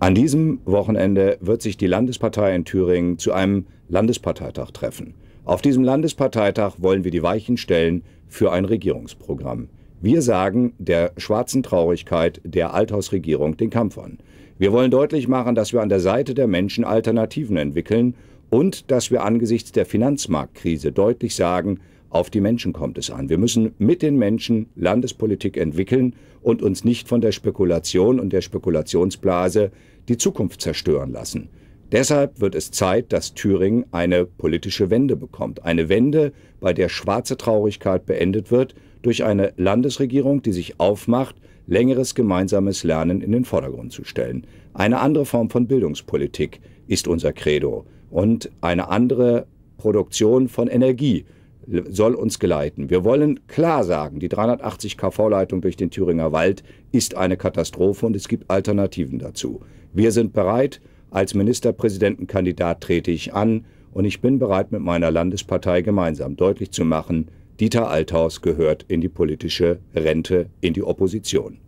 An diesem Wochenende wird sich die Landespartei in Thüringen zu einem Landesparteitag treffen. Auf diesem Landesparteitag wollen wir die Weichen stellen für ein Regierungsprogramm. Wir sagen der schwarzen Traurigkeit der Althausregierung den Kampf an. Wir wollen deutlich machen, dass wir an der Seite der Menschen Alternativen entwickeln und dass wir angesichts der Finanzmarktkrise deutlich sagen, auf die Menschen kommt es an. Wir müssen mit den Menschen Landespolitik entwickeln und uns nicht von der Spekulation und der Spekulationsblase die Zukunft zerstören lassen. Deshalb wird es Zeit, dass Thüringen eine politische Wende bekommt. Eine Wende, bei der schwarze Traurigkeit beendet wird durch eine Landesregierung, die sich aufmacht, längeres gemeinsames Lernen in den Vordergrund zu stellen. Eine andere Form von Bildungspolitik ist unser Credo und eine andere Produktion von Energie soll uns geleiten. Wir wollen klar sagen, die 380 KV-Leitung durch den Thüringer Wald ist eine Katastrophe und es gibt Alternativen dazu. Wir sind bereit, als Ministerpräsidentenkandidat trete ich an und ich bin bereit, mit meiner Landespartei gemeinsam deutlich zu machen, Dieter Althaus gehört in die politische Rente, in die Opposition.